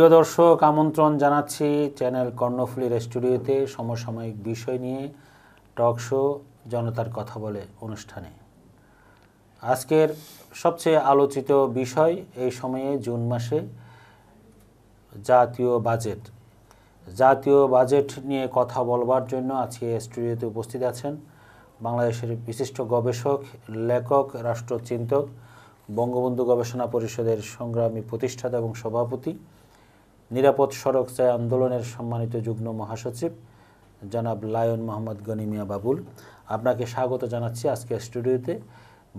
প্রিয় দর্শক আমন্ত্রণ জানাচ্ছি চ্যানেল কর্ণফুলির স্টুডিওতে সমসাময়িক বিষয় নিয়ে টক শো জনতার কথা বলে অনুষ্ঠানে আজকের সবচেয়ে আলোচিত বিষয় এই সময়ে জুন মাসে জাতীয় বাজেট জাতীয় বাজেট নিয়ে কথা বলবার জন্য আজকে স্টুডিওতে উপস্থিত আছেন বাংলাদেশের বিশিষ্ট গবেষক লেখক রাষ্ট্রচিন্তক বঙ্গবন্ধু গবেষণা পরিষদের সংগ্রামী প্রতিষ্ঠাতা এবং সভাপতি নিরাপদ সড়ক চায় আন্দোলনের সম্মানিত যুগ্ম মহাসচিব জনাব লায়ন মোহাম্মদ গনিমিয়া বাবুল আপনাকে স্বাগত জানাচ্ছি আজকে স্টুডিওতে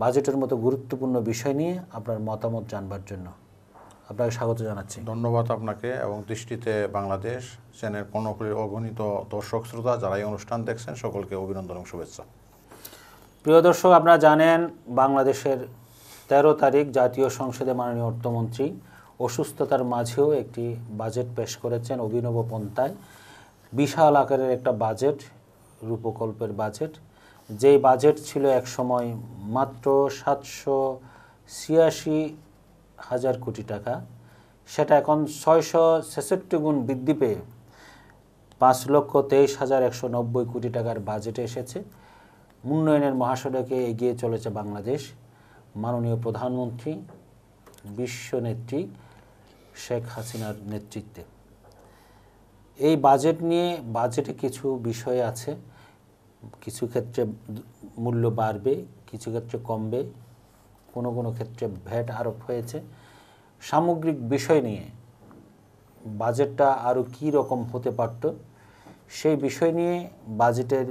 বাজেটের মতো গুরুত্বপূর্ণ বিষয় নিয়ে আপনার মতামত জানবার জন্য আপনাকে স্বাগত জানাচ্ছি ধন্যবাদ আপনাকে এবং দৃষ্টিতে বাংলাদেশ চ্যানেল কর্ণফুলের অগণিত দর্শক শ্রোতা যারা এই অনুষ্ঠান দেখছেন সকলকে অভিনন্দন এবং শুভেচ্ছা প্রিয় দর্শক আপনারা জানেন বাংলাদেশের ১৩ তারিখ জাতীয় সংসদে মাননীয় অর্থমন্ত্রী অসুস্থতার মাঝেও একটি বাজেট পেশ করেছেন অভিনব পন্থায় বিশাল আকারের একটা বাজেট রূপকল্পের বাজেট যেই বাজেট ছিল এক সময় মাত্র সাতশো ছিয়াশি হাজার কোটি টাকা সেটা এখন ছয়শো ছেষট্টি গুণ বৃদ্ধি পেয়ে পাঁচ লক্ষ তেইশ হাজার একশো নব্বই কোটি টাকার বাজেটে এসেছে উন্নয়নের মহাসড়কে এগিয়ে চলেছে বাংলাদেশ মাননীয় প্রধানমন্ত্রী বিশ্বনেত্রী শেখ হাসিনার নেতৃত্বে এই বাজেট নিয়ে বাজেটে কিছু বিষয় আছে কিছু ক্ষেত্রে মূল্য বাড়বে কিছু ক্ষেত্রে কমবে কোনো কোনো ক্ষেত্রে ভ্যাট আরোপ হয়েছে সামগ্রিক বিষয় নিয়ে বাজেটটা আরও কি রকম হতে পারত সেই বিষয় নিয়ে বাজেটের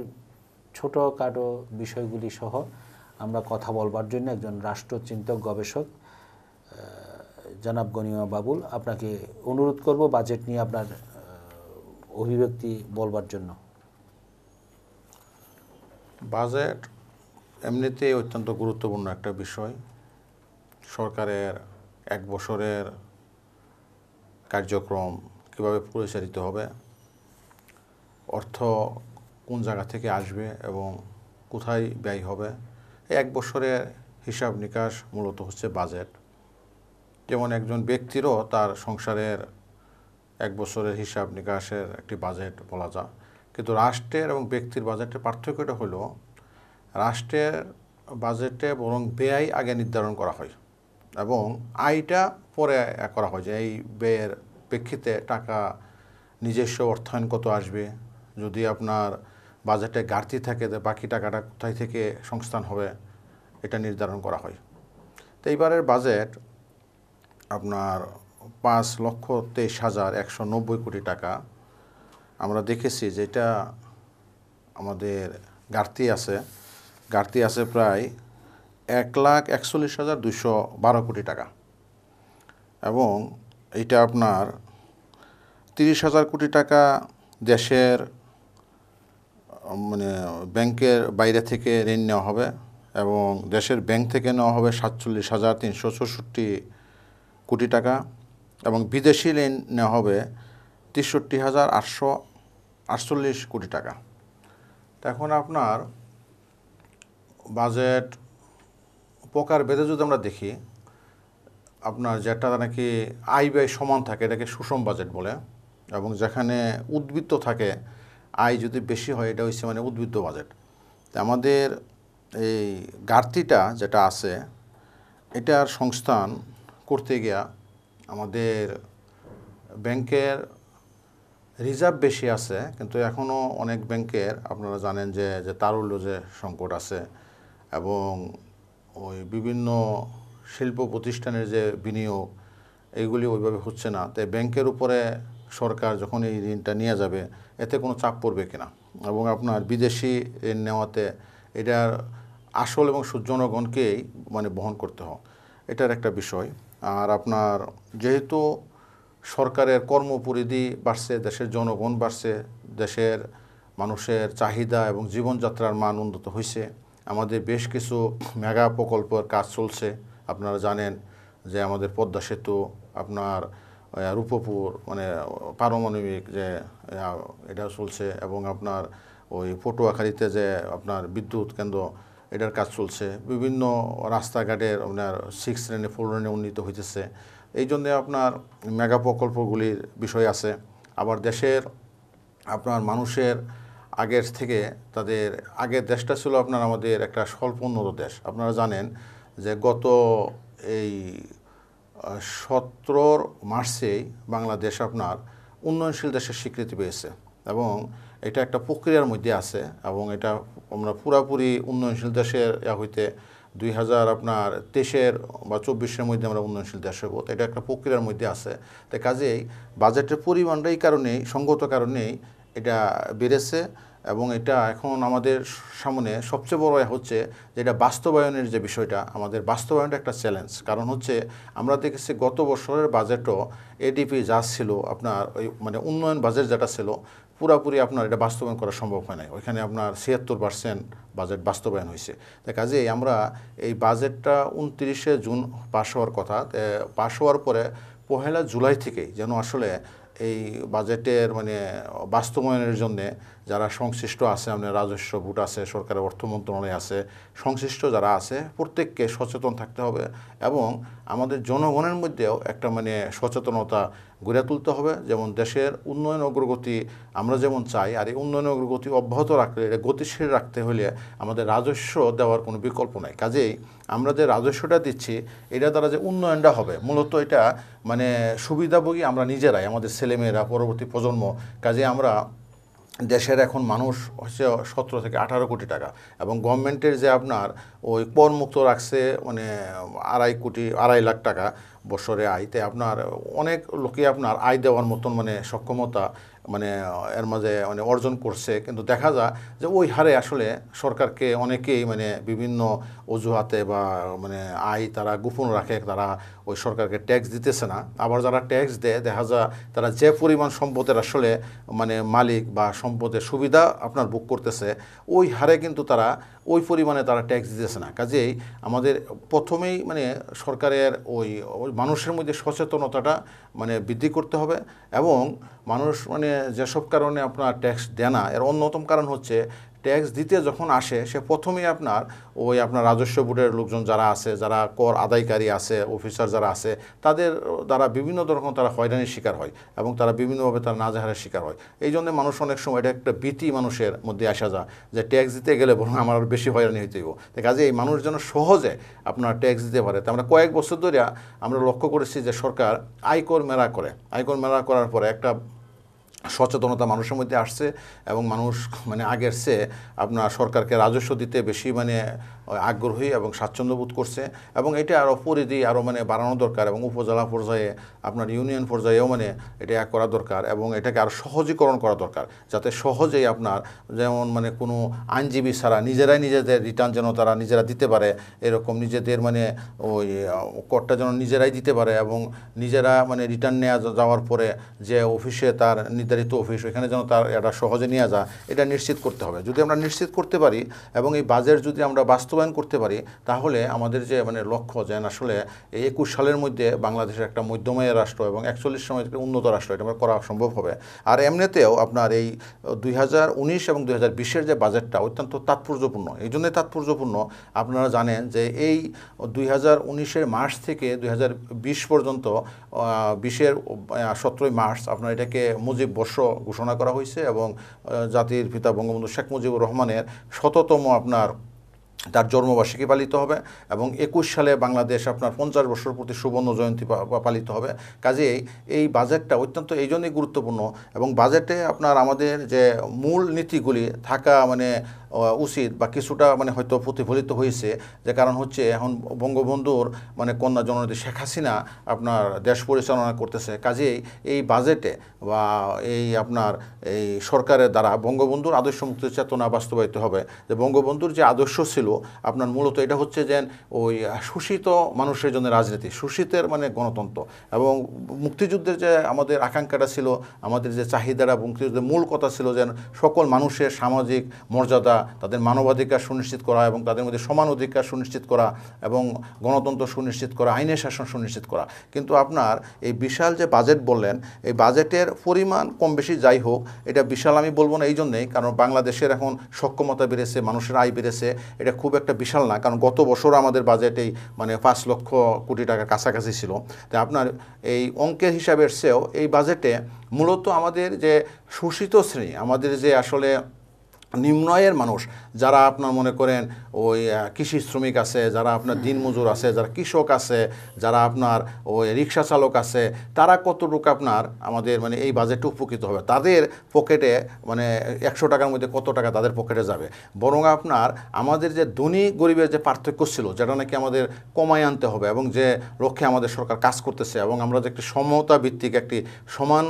ছোটোখাটো বিষয়গুলি সহ আমরা কথা বলবার জন্য একজন রাষ্ট্রচিন্তক গবেষক জনাব গনিমা বাবুল আপনাকে অনুরোধ করব বাজেট নিয়ে আপনার অভিব্যক্তি বলবার জন্য বাজেট এমনিতে অত্যন্ত গুরুত্বপূর্ণ একটা বিষয় সরকারের এক বছরের কার্যক্রম কীভাবে পরিচালিত হবে অর্থ কোন জায়গা থেকে আসবে এবং কোথায় ব্যয় হবে এক বছরের হিসাব নিকাশ মূলত হচ্ছে বাজেট যেমন একজন ব্যক্তিরও তার সংসারের এক বছরের হিসাব নিকাশের একটি বাজেট বলা যায় কিন্তু রাষ্ট্রের এবং ব্যক্তির বাজেটের পার্থক্যটা হলো রাষ্ট্রের বাজেটে বরং ব্যয় আগে নির্ধারণ করা হয় এবং আয়টা পরে করা হয় যে এই ব্যয়ের প্রেক্ষিতে টাকা নিজস্ব অর্থায়ন কত আসবে যদি আপনার বাজেটে ঘাটতি থাকে তো বাকি টাকাটা কোথায় থেকে সংস্থান হবে এটা নির্ধারণ করা হয় তো এইবারের বাজেট আপনার পাঁচ লক্ষ তেইশ হাজার একশো নব্বই কোটি টাকা আমরা দেখেছি যেটা আমাদের গাড়তি আছে গাড়তি আছে প্রায় এক লাখ একচল্লিশ হাজার দুশো বারো কোটি টাকা এবং এটা আপনার তিরিশ হাজার কোটি টাকা দেশের মানে ব্যাংকের বাইরে থেকে ঋণ নেওয়া হবে এবং দেশের ব্যাংক থেকে নেওয়া হবে সাতচল্লিশ হাজার তিনশো চৌষট্টি কোটি টাকা এবং বিদেশি ঋণ নেওয়া হবে তেষট্টি হাজার আটশো আটচল্লিশ কোটি টাকা এখন আপনার বাজেট পোকার বেদে যদি আমরা দেখি আপনার যেটা নাকি আয় ব্যয় সমান থাকে এটাকে সুষম বাজেট বলে এবং যেখানে উদ্বৃত্ত থাকে আয় যদি বেশি হয় এটা হচ্ছে মানে উদ্বৃত্ত বাজেট আমাদের এই ঘাটতিটা যেটা আছে এটার সংস্থান করতে গিয়া আমাদের ব্যাংকের রিজার্ভ বেশি আছে কিন্তু এখনও অনেক ব্যাংকের আপনারা জানেন যে যে তারল্য যে সংকট আছে এবং ওই বিভিন্ন শিল্প প্রতিষ্ঠানের যে বিনিয়োগ এইগুলি ওইভাবে হচ্ছে না তাই ব্যাংকের উপরে সরকার যখন এই ঋণটা নিয়ে যাবে এতে কোনো চাপ পড়বে কিনা এবং আপনার বিদেশি ঋণ নেওয়াতে এটার আসল এবং জনগণকেই মানে বহন করতে হয় এটার একটা বিষয় আর আপনার যেহেতু সরকারের কর্মপরিধি বাড়ছে দেশের জনগণ বাড়ছে দেশের মানুষের চাহিদা এবং জীবনযাত্রার মান উন্নত হয়েছে আমাদের বেশ কিছু মেগা প্রকল্পের কাজ চলছে আপনারা জানেন যে আমাদের পদ্মা সেতু আপনার রূপপুর মানে পারমাণবিক যে এটা চলছে এবং আপনার ওই পটুয়াখালীতে যে আপনার বিদ্যুৎ কেন্দ্র এটার কাজ চলছে বিভিন্ন রাস্তাঘাটের আপনার সিক্স লেনে ফোর লেনে উন্নীত হইতেছে এই জন্য আপনার মেগা প্রকল্পগুলির বিষয় আছে আবার দেশের আপনার মানুষের আগের থেকে তাদের আগের দেশটা ছিল আপনার আমাদের একটা স্বল্প উন্নত দেশ আপনারা জানেন যে গত এই সতেরোর মার্চেই বাংলাদেশ আপনার উন্নয়নশীল দেশের স্বীকৃতি পেয়েছে এবং এটা একটা প্রক্রিয়ার মধ্যে আছে এবং এটা আমরা পুরাপুরি উন্নয়নশীল দেশের ইয়া হইতে দুই হাজার আপনার তেইশের বা চব্বিশের মধ্যে আমরা উন্নয়নশীল দেশ হব এটা একটা প্রক্রিয়ার মধ্যে আছে তাই কাজেই বাজেটের পরিমাণটা এই কারণেই সঙ্গত কারণেই এটা বেড়েছে এবং এটা এখন আমাদের সামনে সবচেয়ে বড় হচ্ছে যেটা বাস্তবায়নের যে বিষয়টা আমাদের বাস্তবায়নটা একটা চ্যালেঞ্জ কারণ হচ্ছে আমরা দেখেছি গত বছরের বাজেটও এডিপি যা ছিল আপনার ওই মানে উন্নয়ন বাজেট যেটা ছিল পুরাপুরি আপনার এটা বাস্তবায়ন করা সম্ভব হয় নাই ওইখানে আপনার ছিয়াত্তর পার্সেন্ট বাজেট বাস্তবায়ন হয়েছে তাই কাজেই আমরা এই বাজেটটা উনত্রিশে জুন পাশ হওয়ার কথা পাশ হওয়ার পরে পহেলা জুলাই থেকেই যেন আসলে এই বাজেটের মানে বাস্তবায়নের জন্যে যারা সংশ্লিষ্ট আছে আপনার মানে রাজস্ব ভোট আছে সরকারের অর্থ মন্ত্রণালয় আছে সংশ্লিষ্ট যারা আছে প্রত্যেককে সচেতন থাকতে হবে এবং আমাদের জনগণের মধ্যেও একটা মানে সচেতনতা গড়ে তুলতে হবে যেমন দেশের উন্নয়ন অগ্রগতি আমরা যেমন চাই আর এই উন্নয়ন অগ্রগতি অব্যাহত রাখলে এটা গতিশীল রাখতে হলে আমাদের রাজস্ব দেওয়ার কোনো বিকল্প নাই কাজেই আমরা যে রাজস্বটা দিচ্ছি এটা দ্বারা যে উন্নয়নটা হবে মূলত এটা মানে সুবিধাভোগী আমরা নিজেরাই আমাদের ছেলেমেয়েরা পরবর্তী প্রজন্ম কাজে আমরা দেশের এখন মানুষ হচ্ছে সতেরো থেকে আঠারো কোটি টাকা এবং গভর্নমেন্টের যে আপনার ওই করমুক্ত রাখছে মানে আড়াই কোটি আড়াই লাখ টাকা বছরে আয় আপনার অনেক লোকে আপনার আয় দেওয়ার মতন মানে সক্ষমতা মানে এর মাঝে মানে অর্জন করছে কিন্তু দেখা যায় যে ওই হারে আসলে সরকারকে অনেকেই মানে বিভিন্ন অজুহাতে বা মানে আয় তারা গোপন রাখে তারা ওই সরকারকে ট্যাক্স দিতেছে না আবার যারা ট্যাক্স দেয় দেখা যায় তারা যে পরিমাণ সম্পদের আসলে মানে মালিক বা সম্পদের সুবিধা আপনার বুক করতেছে ওই হারে কিন্তু তারা ওই পরিমাণে তারা ট্যাক্স দিতেছে না কাজেই আমাদের প্রথমেই মানে সরকারের ওই মানুষের মধ্যে সচেতনতাটা মানে বৃদ্ধি করতে হবে এবং মানুষ মানে যেসব কারণে আপনার ট্যাক্স দেয় না এর অন্যতম কারণ হচ্ছে ট্যাক্স দিতে যখন আসে সে প্রথমেই আপনার ওই আপনার রাজস্ব বোর্ডের লোকজন যারা আছে যারা কর আদায়কারী আছে অফিসার যারা আছে তাদের দ্বারা বিভিন্ন রকম তারা হয়রানির শিকার হয় এবং তারা বিভিন্নভাবে তারা নাজাহারের শিকার হয় এই জন্য মানুষ অনেক সময় এটা একটা ভীতি মানুষের মধ্যে আসা যায় যে ট্যাক্স দিতে গেলে বরং আমার বেশি হয়রানি হইতে হইব তাই কাজে এই মানুষ যেন সহজে আপনার ট্যাক্স দিতে পারে তো আমরা কয়েক বছর ধরে আমরা লক্ষ্য করেছি যে সরকার আয়কর মেলা করে আয়কর মেলা করার পরে একটা সচেতনতা মানুষের মধ্যে আসছে এবং মানুষ মানে আগের চেয়ে আপনার সরকারকে রাজস্ব দিতে বেশি মানে আগ্রহী এবং স্বাচ্ছন্দ্যবোধ করছে এবং এটা আরও পরিধি আরও মানে বাড়ানো দরকার এবং উপজেলা পর্যায়ে আপনার ইউনিয়ন পর্যায়েও মানে এটা করা দরকার এবং এটাকে আরও সহজীকরণ করা দরকার যাতে সহজেই আপনার যেমন মানে কোনো আইনজীবী ছাড়া নিজেরাই নিজেদের রিটার্ন যেন তারা নিজেরা দিতে পারে এরকম নিজেদের মানে ওই করটা যেন নিজেরাই দিতে পারে এবং নিজেরা মানে রিটার্ন নেওয়া যাওয়ার পরে যে অফিসে তার নির্ধারিত অফিস ওইখানে যেন তার এটা সহজে নিয়ে যায় এটা নিশ্চিত করতে হবে যদি আমরা নিশ্চিত করতে পারি এবং এই বাজেট যদি আমরা বাস্তব বাস্তবায়ন করতে পারি তাহলে আমাদের যে মানে লক্ষ্য যেন আসলে এই একুশ সালের মধ্যে বাংলাদেশের একটা মধ্যময় রাষ্ট্র এবং একচল্লিশ সময় উন্নত রাষ্ট্র এটা করা সম্ভব হবে আর এমনিতেও আপনার এই দুই এবং দুই হাজার যে বাজেটটা অত্যন্ত তাৎপর্যপূর্ণ এই জন্যই তাৎপর্যপূর্ণ আপনারা জানেন যে এই দুই হাজার মার্চ থেকে দুই পর্যন্ত বিশের সতেরোই মার্চ আপনার এটাকে মুজিব বর্ষ ঘোষণা করা হয়েছে এবং জাতির পিতা বঙ্গবন্ধু শেখ মুজিবুর রহমানের শততম আপনার তার জন্মবার্ষিকী পালিত হবে এবং একুশ সালে বাংলাদেশ আপনার পঞ্চাশ বছর প্রতি সুবর্ণ জয়ন্তী পালিত হবে কাজেই এই বাজেটটা অত্যন্ত এই জন্যই গুরুত্বপূর্ণ এবং বাজেটে আপনার আমাদের যে মূল নীতিগুলি থাকা মানে উচিত বা কিছুটা মানে হয়তো প্রতিফলিত হয়েছে যে কারণ হচ্ছে এখন বঙ্গবন্ধুর মানে কন্যা জননেত্রী শেখ হাসিনা আপনার দেশ পরিচালনা করতেছে কাজেই এই বাজেটে বা এই আপনার এই সরকারের দ্বারা বঙ্গবন্ধুর আদর্শ মুক্তি চেতনা বাস্তবায়িত হবে যে বঙ্গবন্ধুর যে আদর্শ ছিল আপনার মূলত এটা হচ্ছে যে ওই শোষিত মানুষের জন্য রাজনীতি শোষিতের মানে গণতন্ত্র এবং মুক্তিযুদ্ধের যে আমাদের আকাঙ্ক্ষাটা ছিল আমাদের যে চাহিদাটা মুক্তিযুদ্ধের মূল কথা ছিল যেন সকল মানুষের সামাজিক মর্যাদা তাদের মানবাধিকার সুনিশ্চিত করা এবং তাদের মধ্যে সমান অধিকার সুনিশ্চিত করা এবং গণতন্ত্র সুনিশ্চিত করা আইনের শাসন সুনিশ্চিত করা কিন্তু আপনার এই বিশাল যে বাজেট বললেন এই বাজেটের পরিমাণ কম বেশি যাই হোক এটা বিশাল আমি বলবো না এই জন্যেই কারণ বাংলাদেশের এখন সক্ষমতা বেড়েছে মানুষের আয় বেড়েছে এটা খুব একটা বিশাল না কারণ গত বছর আমাদের বাজেটেই মানে পাঁচ লক্ষ কোটি টাকার কাছাকাছি ছিল তাই আপনার এই অঙ্কের হিসাবের চেয়েও এই বাজেটে মূলত আমাদের যে শোষিত শ্রেণী আমাদের যে আসলে নিম্নয়ের মানুষ যারা আপনার মনে করেন ওই কৃষি শ্রমিক আছে যারা আপনার দিনমজুর আছে যারা কৃষক আছে যারা আপনার ওই রিক্সা চালক আছে তারা কতটুকু আপনার আমাদের মানে এই বাজেটে উপকৃত হবে তাদের পকেটে মানে একশো টাকার মধ্যে কত টাকা তাদের পকেটে যাবে বরং আপনার আমাদের যে ধনী গরিবের যে পার্থক্য ছিল যেটা নাকি আমাদের কমায় আনতে হবে এবং যে লক্ষ্যে আমাদের সরকার কাজ করতেছে এবং আমরা যে একটি সমতা ভিত্তিক একটি সমান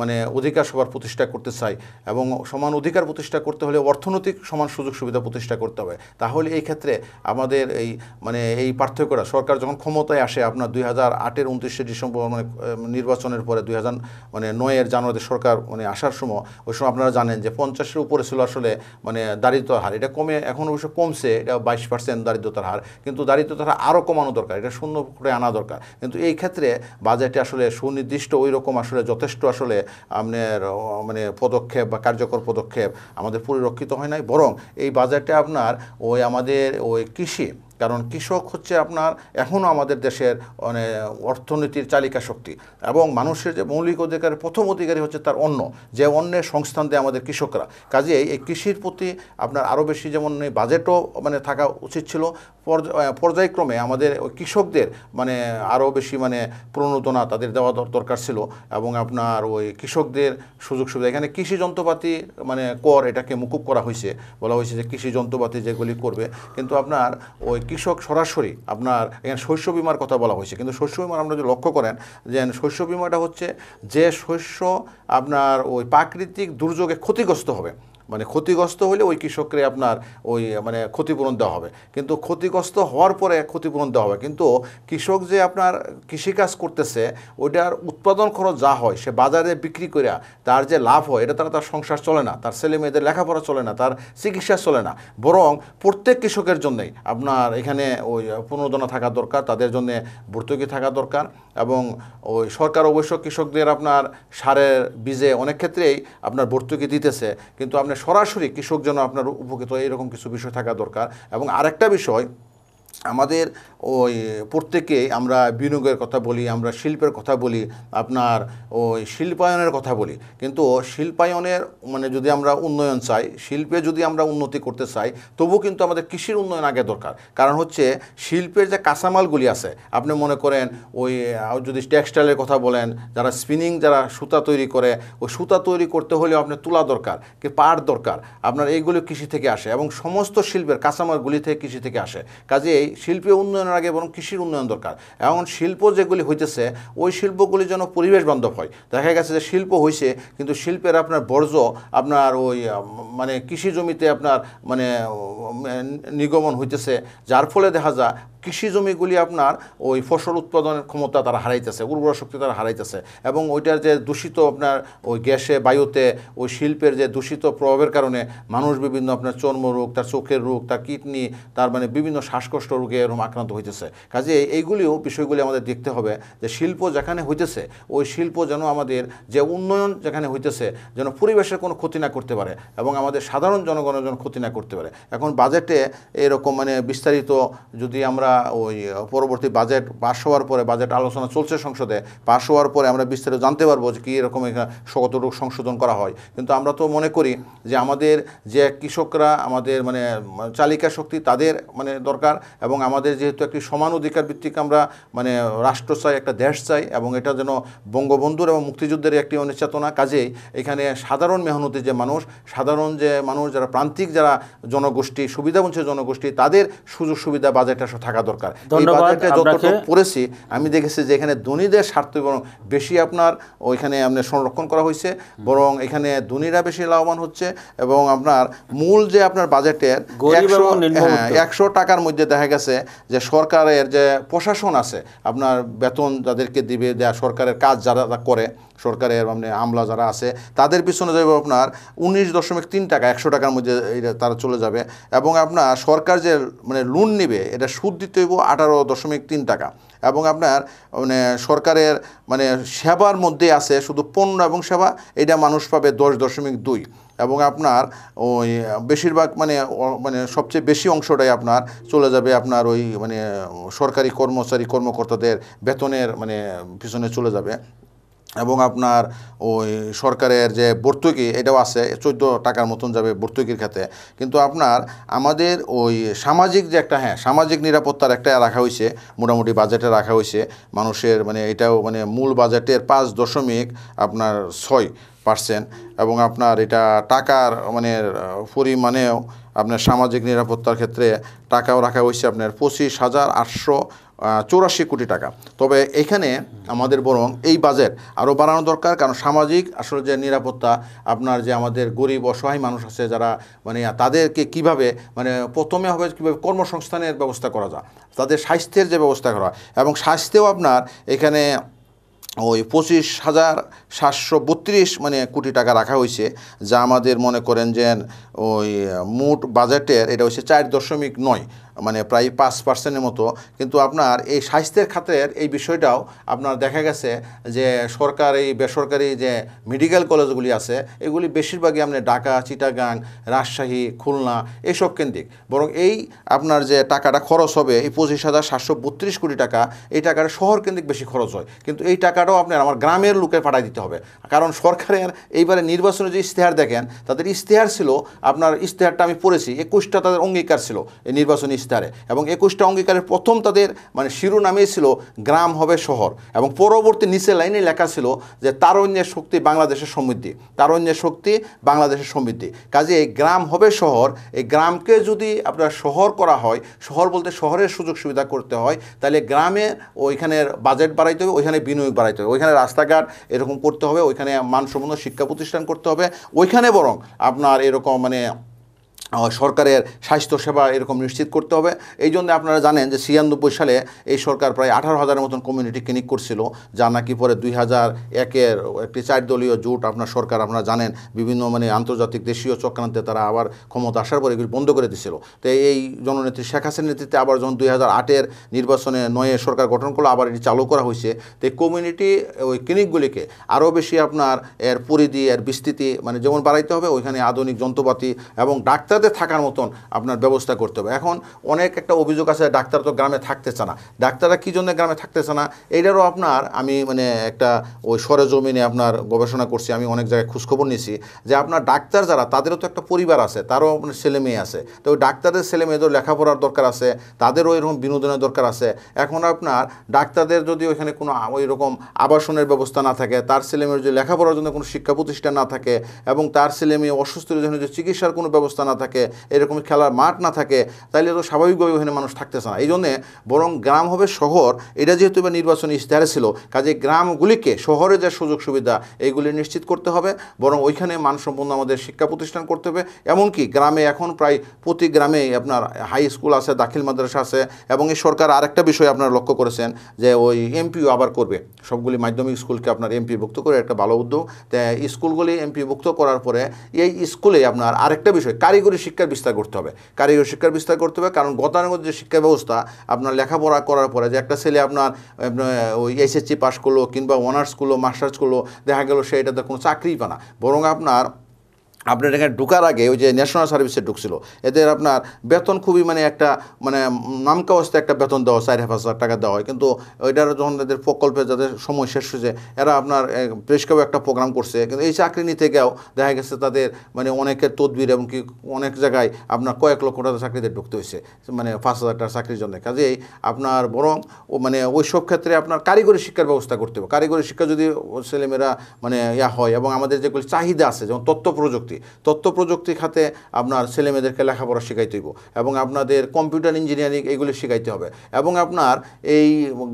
মানে অধিকার সবার প্রতিষ্ঠা করতে চাই এবং সমান অধিকার প্রতিষ্ঠা করতে হলে অর্থনৈতিক সমান সুযোগ সুবিধা প্রতিষ্ঠা করতে হবে তাহলে এই ক্ষেত্রে আমাদের এই মানে এই পার্থক্যটা সরকার যখন ক্ষমতায় আসে আপনার দুই হাজার আটের উনত্রিশে ডিসেম্বর মানে নির্বাচনের পরে দুই হাজার মানে নয়ের জানুয়ারিতে সরকার মানে আসার সময় ওই সময় আপনারা জানেন যে পঞ্চাশের উপরে ছিল আসলে মানে দারিদ্রতার হার এটা কমে এখন অবশ্য কমছে এটা বাইশ পার্সেন্ট দারিদ্রতার হার কিন্তু দারিদ্রতার হার আরও কমানো দরকার এটা শূন্য করে আনা দরকার কিন্তু এই ক্ষেত্রে বাজেটে আসলে সুনির্দিষ্ট ওই রকম আসলে যথেষ্ট আসলে আপনার মানে পদক্ষেপ বা কার্যকর পদক্ষেপ আমাদের পরিরক্ষিত হয় নাই বরং এই বাজেটে আপনার ওই আমাদের ওই কৃষি কারণ কৃষক হচ্ছে আপনার এখনও আমাদের দেশের মানে, অর্থনীতির চালিকা শক্তি এবং মানুষের যে মৌলিক অধিকারের প্রথম অধিকারী হচ্ছে তার অন্য যে অন্যের সংস্থান দেয় আমাদের কৃষকরা কাজেই এই কৃষির প্রতি আপনার আরও বেশি যেমন বাজেটও মানে থাকা উচিত ছিল পর্যায়ক্রমে আমাদের কৃষকদের মানে আরও বেশি মানে প্রণোদনা তাদের দেওয়া দরকার ছিল এবং আপনার ওই কৃষকদের সুযোগ সুবিধা এখানে কৃষি যন্ত্রপাতি মানে কর এটাকে মুকুব করা হয়েছে বলা হয়েছে যে কৃষি যন্ত্রপাতি যেগুলি করবে কিন্তু আপনার ওই কৃষক সরাসরি আপনার এখানে শস্য বিমার কথা বলা হয়েছে কিন্তু শস্য বিমার আমরা যদি লক্ষ্য করেন যে শস্য বিমাটা হচ্ছে যে শস্য আপনার ওই প্রাকৃতিক দুর্যোগে ক্ষতিগ্রস্ত হবে মানে ক্ষতিগ্রস্ত হলে ওই কৃষককে আপনার ওই মানে ক্ষতিপূরণ দেওয়া হবে কিন্তু ক্ষতিগ্রস্ত হওয়ার পরে ক্ষতিপূরণ দেওয়া হবে কিন্তু কৃষক যে আপনার কৃষিকাজ করতেছে ওইটার উৎপাদন খরচ যা হয় সে বাজারে বিক্রি করে তার যে লাভ হয় এটা তারা তার সংসার চলে না তার ছেলে মেয়েদের লেখাপড়া চলে না তার চিকিৎসা চলে না বরং প্রত্যেক কৃষকের জন্যই আপনার এখানে ওই প্রণোদনা থাকা দরকার তাদের জন্য ভর্তুকি থাকা দরকার এবং ওই সরকার অবশ্য কৃষকদের আপনার সারের বীজে অনেক ক্ষেত্রেই আপনার ভর্তুকি দিতেছে কিন্তু আপনার মানে সরাসরি কৃষক যেন আপনার উপকৃত এরকম কিছু বিষয় থাকা দরকার এবং আরেকটা বিষয় আমাদের ওই প্রত্যেকে আমরা বিনিয়োগের কথা বলি আমরা শিল্পের কথা বলি আপনার ওই শিল্পায়নের কথা বলি কিন্তু শিল্পায়নের মানে যদি আমরা উন্নয়ন চাই শিল্পে যদি আমরা উন্নতি করতে চাই তবু কিন্তু আমাদের কৃষির উন্নয়ন আগে দরকার কারণ হচ্ছে শিল্পের যে কাঁচামালগুলি আছে আপনি মনে করেন ওই যদি টেক্সটাইলের কথা বলেন যারা স্পিনিং যারা সুতা তৈরি করে ওই সুতা তৈরি করতে হলেও আপনার তুলা দরকার কি পাট দরকার আপনার এইগুলো কৃষি থেকে আসে এবং সমস্ত শিল্পের কাঁচামালগুলি থেকে কৃষি থেকে আসে কাজে এই শিল্পে উন্নয়নের উন্নয়নের আগে বরং কৃষির উন্নয়ন দরকার এমন শিল্প যেগুলি হইতেছে ওই শিল্পগুলি যেন পরিবেশ বান্ধব হয় দেখা গেছে যে শিল্প হয়েছে কিন্তু শিল্পের আপনার বর্জ্য আপনার ওই মানে কৃষি জমিতে আপনার মানে নিগমন হইতেছে যার ফলে দেখা যায় কৃষি জমিগুলি আপনার ওই ফসল উৎপাদনের ক্ষমতা তারা হারাইতেছে উর্বর শক্তি তারা হারাইতেছে এবং ওইটার যে দূষিত আপনার ওই গ্যাসে বায়ুতে ওই শিল্পের যে দূষিত প্রভাবের কারণে মানুষ বিভিন্ন আপনার চর্মরোগ তার চোখের রোগ তার কিডনি তার মানে বিভিন্ন শ্বাসকষ্ট রোগে এরকম আক্রান্ত হইতেছে কাজে এইগুলিও বিষয়গুলি আমাদের দেখতে হবে যে শিল্প যেখানে হইতেছে ওই শিল্প যেন আমাদের যে উন্নয়ন যেখানে হইতেছে যেন পরিবেশের কোনো ক্ষতি না করতে পারে এবং আমাদের সাধারণ জনগণের যেন ক্ষতি না করতে পারে এখন বাজেটে এরকম মানে বিস্তারিত যদি আমরা ওই পরবর্তী বাজেট পাশ হওয়ার পরে বাজেট আলোচনা চলছে সংসদে পাশ হওয়ার পরে আমরা বিস্তারিত জানতে পারবো যে কী রকম কতটুকু সংশোধন করা হয় কিন্তু আমরা তো মনে করি যে আমাদের যে কৃষকরা আমাদের মানে, মানে চালিকা শক্তি তাদের মানে দরকার এবং আমাদের যেহেতু একটি সমান অধিকার ভিত্তিক আমরা মানে রাষ্ট্র চাই একটা দেশ চাই এবং এটা যেন বঙ্গবন্ধুর এবং মুক্তিযুদ্ধের একটি অনুচেতনা কাজেই এখানে সাধারণ মেহনতি যে মানুষ সাধারণ যে মানুষ যারা প্রান্তিক যারা জনগোষ্ঠী সুবিধাবঞ্চিত জনগোষ্ঠী তাদের সুযোগ সুবিধা বাজেট থাকা দরকার এই বাজেটে যতটুকু পড়েছি আমি দেখেছি যে এখানে ধনীদের স্বার্থ বরং বেশি আপনার ওইখানে আপনার সংরক্ষণ করা হয়েছে বরং এখানে ধনীরা বেশি লাভবান হচ্ছে এবং আপনার মূল যে আপনার বাজেটের হ্যাঁ, একশো টাকার মধ্যে দেখা গেছে যে সরকারের যে প্রশাসন আছে আপনার বেতন যাদেরকে দিবে দেওয়া সরকারের কাজ যারা করে সরকারের মানে আমলা যারা আছে তাদের পিছনে যাবে আপনার উনিশ দশমিক তিন টাকা একশো টাকার মধ্যে তারা চলে যাবে এবং আপনার সরকার যে মানে লোন নেবে এটা সুদ দিতে দিতে হইব আঠারো দশমিক তিন টাকা এবং আপনার মানে সরকারের মানে সেবার মধ্যে আছে শুধু পণ্য এবং সেবা এটা মানুষ পাবে দশ দশমিক দুই এবং আপনার ওই বেশিরভাগ মানে মানে সবচেয়ে বেশি অংশটাই আপনার চলে যাবে আপনার ওই মানে সরকারি কর্মচারী কর্মকর্তাদের বেতনের মানে পিছনে চলে যাবে এবং আপনার ওই সরকারের যে ভর্তুকি এটাও আছে চোদ্দ টাকার মতন যাবে ভর্তুকির খাতে কিন্তু আপনার আমাদের ওই সামাজিক যে একটা হ্যাঁ সামাজিক নিরাপত্তার একটা রাখা হয়েছে মোটামুটি বাজেটে রাখা হয়েছে মানুষের মানে এটাও মানে মূল বাজেটের পাঁচ দশমিক আপনার ছয় পার্সেন্ট এবং আপনার এটা টাকার মানে পরিমাণেও আপনার সামাজিক নিরাপত্তার ক্ষেত্রে টাকাও রাখা হয়েছে আপনার পঁচিশ হাজার আটশো চৌরাশি কোটি টাকা তবে এখানে আমাদের বরং এই বাজেট আরও বাড়ানো দরকার কারণ সামাজিক আসলে যে নিরাপত্তা আপনার যে আমাদের গরিব অসহায় মানুষ আছে যারা মানে তাদেরকে কিভাবে মানে প্রথমে হবে কীভাবে কর্মসংস্থানের ব্যবস্থা করা যায় তাদের স্বাস্থ্যের যে ব্যবস্থা করা এবং স্বাস্থ্যেও আপনার এখানে ওই পঁচিশ হাজার সাতশো বত্রিশ মানে কোটি টাকা রাখা হয়েছে যা আমাদের মনে করেন যে ওই মোট বাজেটের এটা হচ্ছে চার দশমিক নয় মানে প্রায় পাঁচ পার্সেন্টের মতো কিন্তু আপনার এই স্বাস্থ্যের খাতের এই বিষয়টাও আপনার দেখা গেছে যে সরকারি বেসরকারি যে মেডিকেল কলেজগুলি আছে এগুলি বেশিরভাগই আপনি ঢাকা চিটাগাং রাজশাহী খুলনা এইসব কেন্দ্রিক বরং এই আপনার যে টাকাটা খরচ হবে এই পঁচিশ হাজার সাতশো বত্রিশ কোটি টাকা এই টাকাটা শহর কেন্দ্রিক বেশি খরচ হয় কিন্তু এই টাকাটাও আপনার আমার গ্রামের লোকে পাঠাই দিতে হবে কারণ সরকারের এইবারে নির্বাচনে যে ইশতেহার দেখেন তাদের ইশতেহার ছিল আপনার ইশতেহারটা আমি পড়েছি একুশটা তাদের অঙ্গীকার ছিল এই নির্বাচনী বিস্তারে এবং একুশটা অঙ্গীকারের প্রথম তাদের মানে শিরোনামে ছিল গ্রাম হবে শহর এবং পরবর্তী নিচে লাইনে লেখা ছিল যে তারণ্যের শক্তি বাংলাদেশের সমৃদ্ধি তারণ্যের শক্তি বাংলাদেশের সমৃদ্ধি কাজে এই গ্রাম হবে শহর এই গ্রামকে যদি আপনার শহর করা হয় শহর বলতে শহরের সুযোগ সুবিধা করতে হয় তাহলে গ্রামে ওইখানের বাজেট বাড়াইতে হবে ওইখানে বিনিয়োগ বাড়াইতে হবে ওইখানে রাস্তাঘাট এরকম করতে হবে ওইখানে মানসম্মত শিক্ষা প্রতিষ্ঠান করতে হবে ওইখানে বরং আপনার এরকম মানে সরকারের স্বাস্থ্যসেবা এরকম নিশ্চিত করতে হবে এই জন্য আপনারা জানেন যে ছিয়ানব্বই সালে এই সরকার প্রায় আঠারো হাজারের মতন কমিউনিটি ক্লিনিক করছিল যা নাকি পরে দুই হাজার একের একটি চারদলীয় জোট আপনার সরকার আপনারা জানেন বিভিন্ন মানে আন্তর্জাতিক দেশীয় চক্রান্তে তারা আবার ক্ষমতা আসার পরে এগুলি বন্ধ করে দিয়েছিল তো এই জননেত্রী শেখ হাসিনার নেতৃত্বে আবার যখন দুই হাজার আটের নির্বাচনে নয়ে সরকার গঠন করলো আবার এটি চালু করা হয়েছে তো কমিউনিটি ওই ক্লিনিকগুলিকে আরও বেশি আপনার এর পরিধি এর বিস্তৃতি মানে যেমন বাড়াইতে হবে ওইখানে আধুনিক যন্ত্রপাতি এবং ডাক্তার তাদের থাকার মতন আপনার ব্যবস্থা করতে হবে এখন অনেক একটা অভিযোগ আছে ডাক্তার তো গ্রামে থাকতেছে না ডাক্তাররা কী জন্য গ্রামে থাকতেছে না এইটারও আপনার আমি মানে একটা ওই সরেজমিনে আপনার গবেষণা করছি আমি অনেক জায়গায় খোঁজখবর নিছি যে আপনার ডাক্তার যারা তাদেরও তো একটা পরিবার আছে তারও আপনার মানে ছেলে মেয়ে আছে তো ওই ডাক্তারদের ছেলে মেয়েদের লেখাপড়ার দরকার আছে তাদেরও এরকম বিনোদনের দরকার আছে এখন আপনার ডাক্তারদের যদি ওইখানে কোনো ওই রকম আবাসনের ব্যবস্থা না থাকে তার ছেলে মেয়ের যদি লেখাপড়ার জন্য কোনো শিক্ষা প্রতিষ্ঠান না থাকে এবং তার ছেলে মেয়ে অসুস্থের জন্য যে চিকিৎসার কোনো ব্যবস্থা না থাকে থাকে এরকম খেলার মাঠ না থাকে তাহলে তো স্বাভাবিকভাবে ওখানে মানুষ থাকতেছে না এই জন্যে বরং গ্রাম হবে শহর এটা যেহেতু এবার নির্বাচনী ইশতেহারে ছিল কাজে গ্রামগুলিকে শহরে যে সুযোগ সুবিধা এইগুলি নিশ্চিত করতে হবে বরং ওইখানে মানসম্পন্ন আমাদের শিক্ষা প্রতিষ্ঠান করতে হবে এমনকি গ্রামে এখন প্রায় প্রতি গ্রামে আপনার হাই স্কুল আছে দাখিল মাদ্রাসা আছে এবং এই সরকার আরেকটা বিষয় আপনারা লক্ষ্য করেছেন যে ওই এমপিও আবার করবে সবগুলি মাধ্যমিক স্কুলকে আপনার এমপিভুক্ত করে একটা ভালো উদ্যোগ স্কুলগুলি এমপিভুক্ত করার পরে এই স্কুলে আপনার আরেকটা বিষয় কারিগরি করে শিক্ষার বিস্তার করতে হবে কারিগরি শিক্ষার বিস্তার করতে হবে কারণ গতানুগত যে শিক্ষা ব্যবস্থা আপনার লেখাপড়া করার পরে যে একটা ছেলে আপনার ওই এসএসসি পাস করলো কিংবা অনার্স করলো মাস্টার্স করলো দেখা গেল সে এটাতে কোনো চাকরিই পানা বরং আপনার আপনার এখানে ঢুকার আগে ওই যে ন্যাশনাল সার্ভিসে ঢুকছিল এদের আপনার বেতন খুবই মানে একটা মানে নামকা অবস্থায় একটা বেতন দেওয়া চার হাজার টাকা দেওয়া হয় কিন্তু ওইটার যখন এদের প্রকল্পে যাদের সময় শেষ হয়েছে এরা আপনার কেউ একটা প্রোগ্রাম করছে কিন্তু এই চাকরি নিতে গেও দেখা গেছে তাদের মানে অনেকের তদবির এমনকি অনেক জায়গায় আপনার কয়েক লক্ষ টাকা চাকরিতে ঢুকতে হয়েছে মানে পাঁচ হাজার টাকা চাকরির জন্য কাজেই আপনার বরং ও মানে ওই সব ক্ষেত্রে আপনার কারিগরি শিক্ষার ব্যবস্থা করতে হবে কারিগরি শিক্ষা যদি ছেলেমেয়েরা মানে ইয়া হয় এবং আমাদের যেগুলি চাহিদা আছে যেমন তথ্য প্রযুক্তি প্রযুক্তি তথ্য প্রযুক্তি খাতে আপনার ছেলেমেয়েদেরকে লেখাপড়া শেখাইতে হইব এবং আপনাদের কম্পিউটার ইঞ্জিনিয়ারিং এগুলি শেখাইতে হবে এবং আপনার এই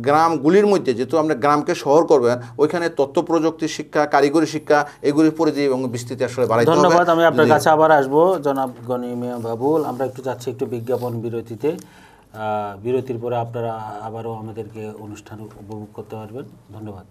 গ্রামগুলির মধ্যে যেহেতু আপনি গ্রামকে শহর করবেন ওইখানে তথ্য প্রযুক্তি শিক্ষা কারিগরি শিক্ষা এগুলির পরিধি এবং বিস্তৃতি আসলে বাড়াইতে হবে ধন্যবাদ আমি আপনার কাছে আবার আসবো জনাব গণিমিয়া বাবুল আমরা একটু যাচ্ছি একটু বিজ্ঞাপন বিরতিতে বিরতির পরে আপনারা আবারও আমাদেরকে অনুষ্ঠান উপভোগ করতে পারবেন ধন্যবাদ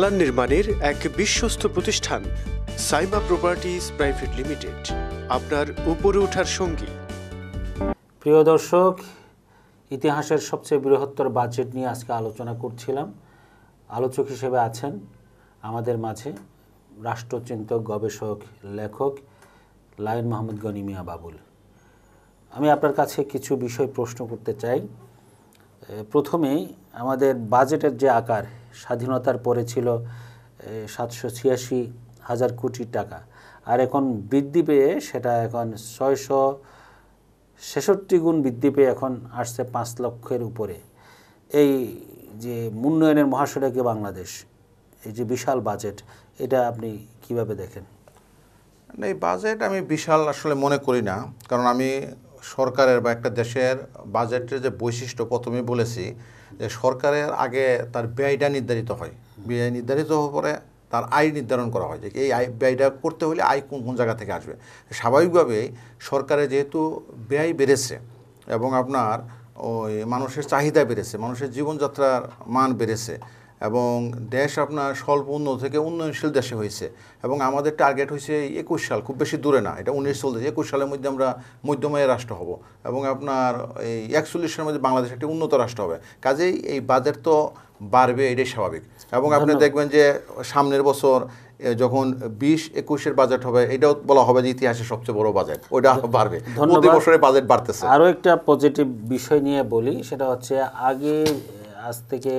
দালান নির্মাণের এক বিশ্বস্ত প্রতিষ্ঠান সাইমা প্রপার্টিজ প্রাইভেট লিমিটেড আপনার উপরে ওঠার সঙ্গী প্রিয় দর্শক ইতিহাসের সবচেয়ে বৃহত্তর বাজেট নিয়ে আজকে আলোচনা করছিলাম আলোচক হিসেবে আছেন আমাদের মাঝে রাষ্ট্রচিন্তক গবেষক লেখক লায়ন মোহাম্মদ মিয়া বাবুল আমি আপনার কাছে কিছু বিষয় প্রশ্ন করতে চাই প্রথমেই আমাদের বাজেটের যে আকার স্বাধীনতার পরে ছিল সাতশো ছিয়াশি হাজার কোটি টাকা আর এখন বৃদ্ধি পেয়ে সেটা এখন ছয়শো ছেষট্টি গুণ বৃদ্ধি পেয়ে এখন আসছে পাঁচ লক্ষের উপরে এই যে উন্নয়নের মহাসড়কে বাংলাদেশ এই যে বিশাল বাজেট এটা আপনি কিভাবে দেখেন এই বাজেট আমি বিশাল আসলে মনে করি না কারণ আমি সরকারের বা একটা দেশের বাজেটের যে বৈশিষ্ট্য প্রথমে বলেছি যে সরকারের আগে তার ব্যয়টা নির্ধারিত হয় ব্যয় নির্ধারিত হওয়ার পরে তার আয় নির্ধারণ করা হয় যে এই আয় ব্যয়টা করতে হলে আয় কোন কোন জায়গা থেকে আসবে স্বাভাবিকভাবেই সরকারে যেহেতু ব্যয় বেড়েছে এবং আপনার ওই মানুষের চাহিদা বেড়েছে মানুষের জীবনযাত্রার মান বেড়েছে এবং দেশ আপনার স্বল্প উন্নত থেকে উন্নয়নশীল দেশে হয়েছে এবং আমাদের টার্গেট হয়েছে একুশ সাল খুব বেশি দূরে না এটা উনিশ চলতেছে একুশ সালের মধ্যে আমরা মধ্যময়ের রাষ্ট্র হব এবং আপনার এই একচল্লিশ সালের মধ্যে বাংলাদেশ একটি উন্নত রাষ্ট্র হবে কাজেই এই বাজেট তো বাড়বে এটাই স্বাভাবিক এবং আপনি দেখবেন যে সামনের বছর যখন বিশ একুশের বাজেট হবে এটাও বলা হবে যে ইতিহাসে সবচেয়ে বড় বাজেট ওইটা বাড়বে প্রতি বছরে বাজেট বাড়তেছে আরও একটা পজিটিভ বিষয় নিয়ে বলি সেটা হচ্ছে আগে আজ থেকে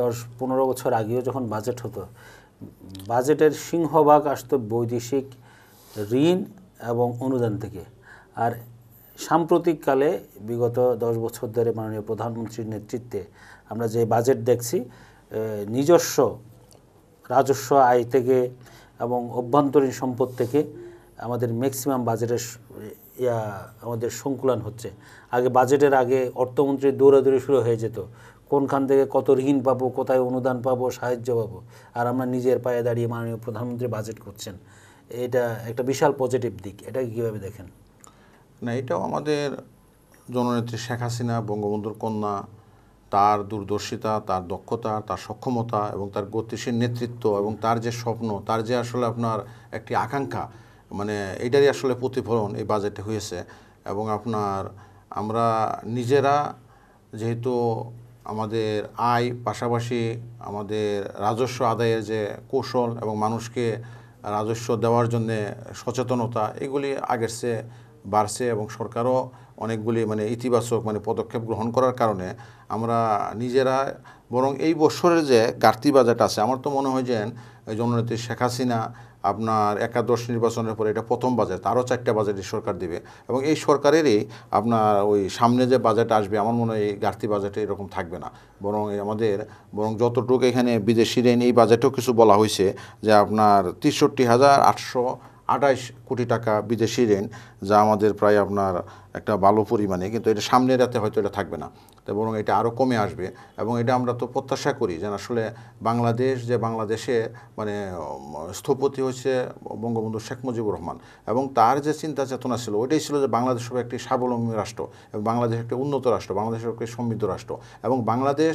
দশ পনেরো বছর আগেও যখন বাজেট হতো বাজেটের সিংহভাগ আসতো বৈদেশিক ঋণ এবং অনুদান থেকে আর সাম্প্রতিককালে বিগত দশ বছর ধরে মাননীয় প্রধানমন্ত্রীর নেতৃত্বে আমরা যে বাজেট দেখছি নিজস্ব রাজস্ব আয় থেকে এবং অভ্যন্তরীণ সম্পদ থেকে আমাদের ম্যাক্সিমাম বাজেটের ইয়া আমাদের সংকুলন হচ্ছে আগে বাজেটের আগে অর্থমন্ত্রী দৌড়াদৌড়ি শুরু হয়ে যেত কোনখান থেকে কত ঋণ পাবো কোথায় অনুদান পাবো সাহায্য পাবো আর আমরা নিজের পায়ে দাঁড়িয়ে মাননীয় প্রধানমন্ত্রী বাজেট করছেন এটা একটা বিশাল পজিটিভ দিক এটা কীভাবে দেখেন না এটাও আমাদের জননেত্রী শেখ হাসিনা বঙ্গবন্ধুর কন্যা তার দূরদর্শিতা তার দক্ষতা তার সক্ষমতা এবং তার গতিশীল নেতৃত্ব এবং তার যে স্বপ্ন তার যে আসলে আপনার একটি আকাঙ্ক্ষা মানে এটারই আসলে প্রতিফলন এই বাজেটে হয়েছে এবং আপনার আমরা নিজেরা যেহেতু আমাদের আয় পাশাপাশি আমাদের রাজস্ব আদায়ের যে কৌশল এবং মানুষকে রাজস্ব দেওয়ার জন্যে সচেতনতা এগুলি আগের চেয়ে বাড়ছে এবং সরকারও অনেকগুলি মানে ইতিবাচক মানে পদক্ষেপ গ্রহণ করার কারণে আমরা নিজেরা বরং এই বছরের যে ঘাটতি বাজারটা আছে আমার তো মনে হয় যে জননেত্রী শেখ হাসিনা আপনার একাদশ নির্বাচনের পরে এটা প্রথম বাজেট আরও চারটা বাজেটই সরকার দিবে এবং এই সরকারেরই আপনার ওই সামনে যে বাজেট আসবে আমার মনে হয় এই ঘাটতি বাজেটে এরকম থাকবে না বরং আমাদের বরং যতটুকু এখানে বিদেশি ঋণ এই বাজেটেও কিছু বলা হয়েছে যে আপনার তেষট্টি হাজার আটশো আঠাইশ কোটি টাকা বিদেশি ঋণ যা আমাদের প্রায় আপনার একটা ভালো পরিমাণে কিন্তু এটা সামনে রাতে হয়তো এটা থাকবে না তো বরং এটা আরও কমে আসবে এবং এটা আমরা তো প্রত্যাশা করি যেন আসলে বাংলাদেশ যে বাংলাদেশে মানে স্থপতি হয়েছে বঙ্গবন্ধু শেখ মুজিবুর রহমান এবং তার যে চিন্তা চেতনা ছিল ওইটাই ছিল যে বাংলাদেশ হবে একটি স্বাবলম্বী রাষ্ট্র এবং বাংলাদেশ একটি উন্নত রাষ্ট্র বাংলাদেশ একটি সমৃদ্ধ রাষ্ট্র এবং বাংলাদেশ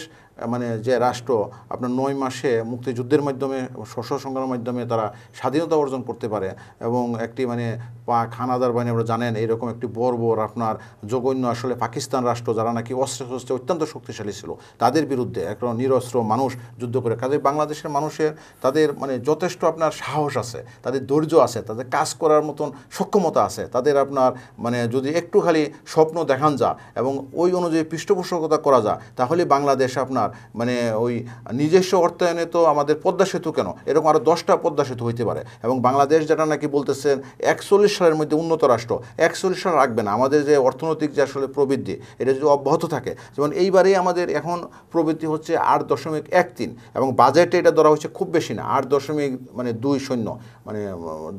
মানে যে রাষ্ট্র আপনার নয় মাসে মুক্তিযুদ্ধের মাধ্যমে শস্য সংগ্রামের মাধ্যমে তারা স্বাধীনতা অর্জন করতে পারে এবং একটি মানে পা খানাদার বাহিনী আমরা জানেন এরকম একটি বর্বর আপনার জগন্য আসলে পাকিস্তান রাষ্ট্র যারা নাকি অস্ত্র শস্ত্রে অত্যন্ত শক্তিশালী ছিল তাদের বিরুদ্ধে একটা নিরস্ত্র মানুষ যুদ্ধ করে কাজে বাংলাদেশের মানুষের তাদের মানে যথেষ্ট আপনার সাহস আছে তাদের ধৈর্য আছে তাদের কাজ করার মতন সক্ষমতা আছে তাদের আপনার মানে যদি একটু খালি স্বপ্ন দেখান যা এবং ওই অনুযায়ী পৃষ্ঠপোষকতা করা যায় তাহলে বাংলাদেশ আপনার মানে ওই নিজস্ব অর্থায়নে তো আমাদের পদ্মা সেতু কেন এরকম আরও দশটা পদ্মা সেতু হইতে পারে এবং বাংলাদেশ যেটা নাকি বলতেছেন একচল্লিশ সালের মধ্যে উন্নত রাষ্ট্র একচল্লিশ সাল রাখবে না আমাদের যে অর্থনৈতিক যে আসলে প্রবৃদ্ধি এটা যদি অব্যাহত থাকে যেমন এইবারেই আমাদের এখন প্রবৃদ্ধি হচ্ছে আট দশমিক এক তিন এবং বাজেটে এটা ধরা হয়েছে খুব বেশি না আট দশমিক মানে দুই শূন্য মানে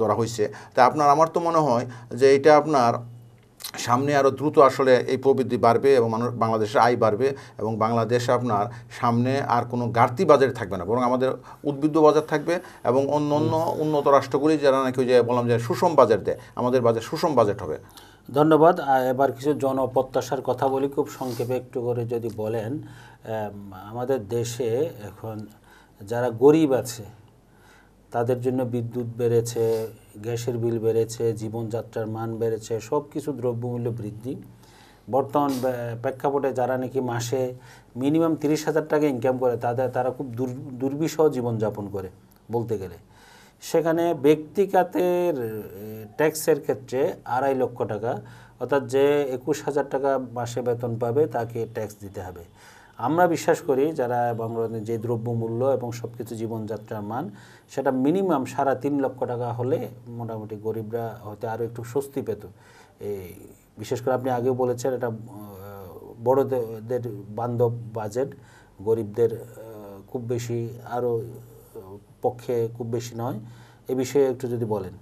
ধরা হয়েছে তা আপনার আমার তো মনে হয় যে এটা আপনার সামনে আরও দ্রুত আসলে এই প্রবৃদ্ধি বাড়বে এবং মানুষ বাংলাদেশের আয় বাড়বে এবং বাংলাদেশ আপনার সামনে আর কোনো ঘাটতি বাজার থাকবে না বরং আমাদের উদ্বৃদ্ধ বাজার থাকবে এবং অন্য অন্য উন্নত রাষ্ট্রগুলি যারা নাকি যে বললাম যে সুষম বাজার দেয় আমাদের বাজার সুষম বাজেট হবে ধন্যবাদ এবার কিছু জনপ্রত্যাশার কথা বলি খুব সংক্ষেপে একটু করে যদি বলেন আমাদের দেশে এখন যারা গরিব আছে তাদের জন্য বিদ্যুৎ বেড়েছে গ্যাসের বিল বেড়েছে জীবনযাত্রার মান বেড়েছে সব কিছু দ্রব্যমূল্য বৃদ্ধি বর্তমান প্রেক্ষাপটে যারা নাকি মাসে মিনিমাম তিরিশ হাজার টাকা ইনকাম করে তাদের তারা খুব দুর দুর্বিষহ জীবনযাপন করে বলতে গেলে সেখানে ব্যক্তিগতের ট্যাক্সের ক্ষেত্রে আড়াই লক্ষ টাকা অর্থাৎ যে একুশ হাজার টাকা মাসে বেতন পাবে তাকে ট্যাক্স দিতে হবে আমরা বিশ্বাস করি যারা বাংলাদেশ যে দ্রব্যমূল্য এবং সব কিছু জীবনযাত্রার মান সেটা মিনিমাম সারা তিন লক্ষ টাকা হলে মোটামুটি গরিবরা হয়তো আরও একটু স্বস্তি পেত এই বিশেষ করে আপনি আগেও বলেছেন এটা বড়দের বান্ধব বাজেট গরিবদের খুব বেশি আরও পক্ষে খুব বেশি নয় এ বিষয়ে একটু যদি বলেন